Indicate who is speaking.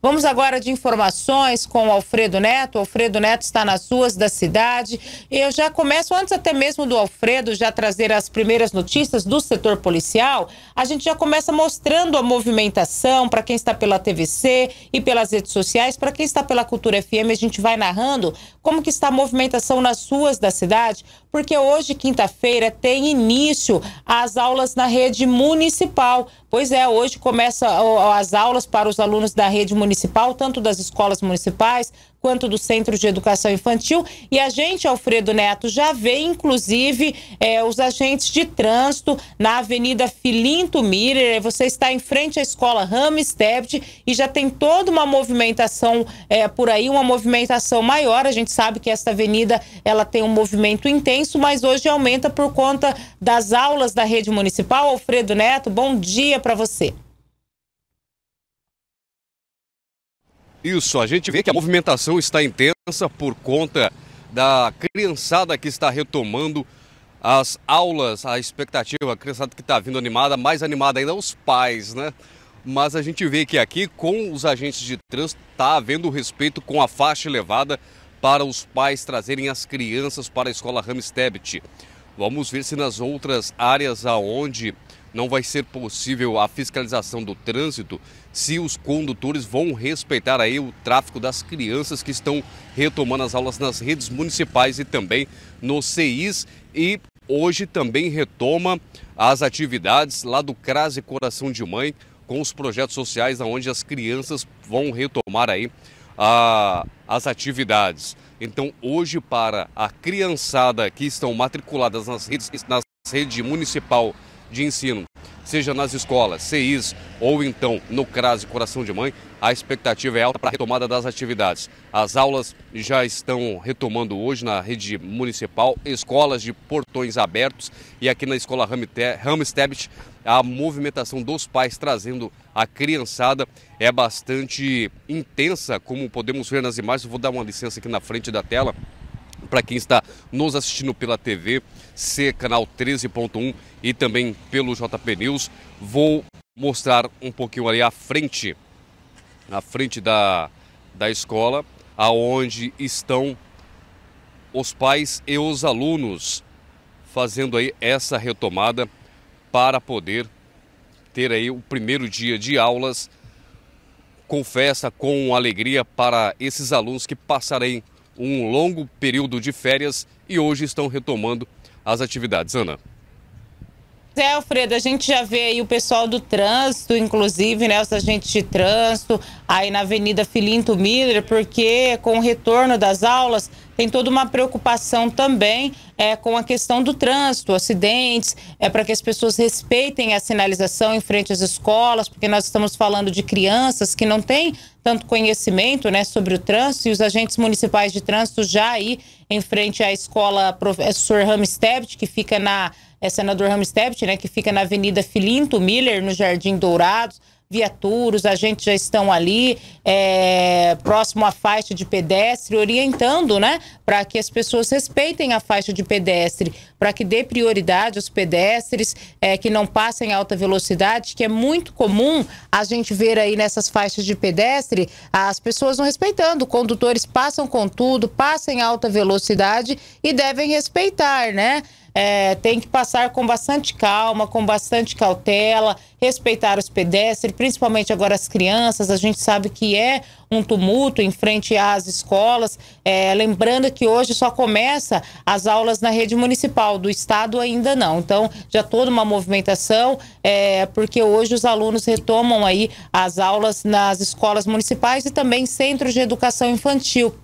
Speaker 1: Vamos agora de informações com o Alfredo Neto. O Alfredo Neto está nas ruas da cidade. Eu já começo, antes até mesmo do Alfredo já trazer as primeiras notícias do setor policial, a gente já começa mostrando a movimentação para quem está pela TVC e pelas redes sociais, para quem está pela Cultura FM, a gente vai narrando como que está a movimentação nas ruas da cidade, porque hoje, quinta-feira, tem início as aulas na rede municipal. Pois é, hoje começa as aulas para os alunos da rede rede municipal, tanto das escolas municipais quanto dos centros de educação infantil. E a gente, Alfredo Neto, já vê, inclusive, é, os agentes de trânsito na Avenida Filinto Miller. Você está em frente à escola Ramstedt e já tem toda uma movimentação é, por aí, uma movimentação maior. A gente sabe que esta avenida ela tem um movimento intenso, mas hoje aumenta por conta das aulas da rede municipal. Alfredo Neto, bom dia para você.
Speaker 2: Isso, a gente vê que a movimentação está intensa por conta da criançada que está retomando as aulas, a expectativa, a criançada que está vindo animada, mais animada ainda os pais, né? Mas a gente vê que aqui com os agentes de trânsito está havendo respeito com a faixa elevada para os pais trazerem as crianças para a escola Ramstebet. Vamos ver se nas outras áreas aonde não vai ser possível a fiscalização do trânsito se os condutores vão respeitar aí o tráfego das crianças que estão retomando as aulas nas redes municipais e também nos CIs e hoje também retoma as atividades lá do CRAS e Coração de Mãe com os projetos sociais onde as crianças vão retomar aí a, ah, as atividades. Então hoje para a criançada que estão matriculadas nas redes, nas rede municipal de ensino. Seja nas escolas, CIs ou então no CRAS e Coração de Mãe, a expectativa é alta para a retomada das atividades. As aulas já estão retomando hoje na rede municipal, escolas de portões abertos e aqui na escola Hamstedt a movimentação dos pais trazendo a criançada é bastante intensa, como podemos ver nas imagens. vou dar uma licença aqui na frente da tela para quem está nos assistindo pela TV C, canal 13.1 e também pelo JP News. Vou mostrar um pouquinho ali à frente, à frente da, da escola, aonde estão os pais e os alunos fazendo aí essa retomada para poder ter aí o primeiro dia de aulas com festa, com alegria para esses alunos que passarem um longo período de férias e hoje estão retomando as atividades. Ana.
Speaker 1: É, Alfredo, a gente já vê aí o pessoal do trânsito, inclusive, né, os agentes de trânsito, aí na Avenida Filinto Miller, porque com o retorno das aulas tem toda uma preocupação também é, com a questão do trânsito, acidentes, é para que as pessoas respeitem a sinalização em frente às escolas, porque nós estamos falando de crianças que não têm tanto conhecimento né, sobre o trânsito e os agentes municipais de trânsito já aí em frente à escola professor é, Ramstebet, que fica na é senador Ramstept, né, que fica na Avenida Filinto Miller, no Jardim Dourados. Viaturos, a gente já estão ali, é, próximo à faixa de pedestre, orientando, né, para que as pessoas respeitem a faixa de pedestre, para que dê prioridade aos pedestres é, que não passem alta velocidade, que é muito comum a gente ver aí nessas faixas de pedestre as pessoas não respeitando. Condutores passam com tudo, passam em alta velocidade e devem respeitar, né? é, tem que passar com bastante calma, com bastante cautela, respeitar os pedestres, principalmente agora as crianças. A gente sabe que é um tumulto em frente às escolas. É, lembrando que hoje só começa as aulas na rede municipal, do estado ainda não. Então, já toda uma movimentação, é, porque hoje os alunos retomam aí as aulas nas escolas municipais e também centros de educação infantil.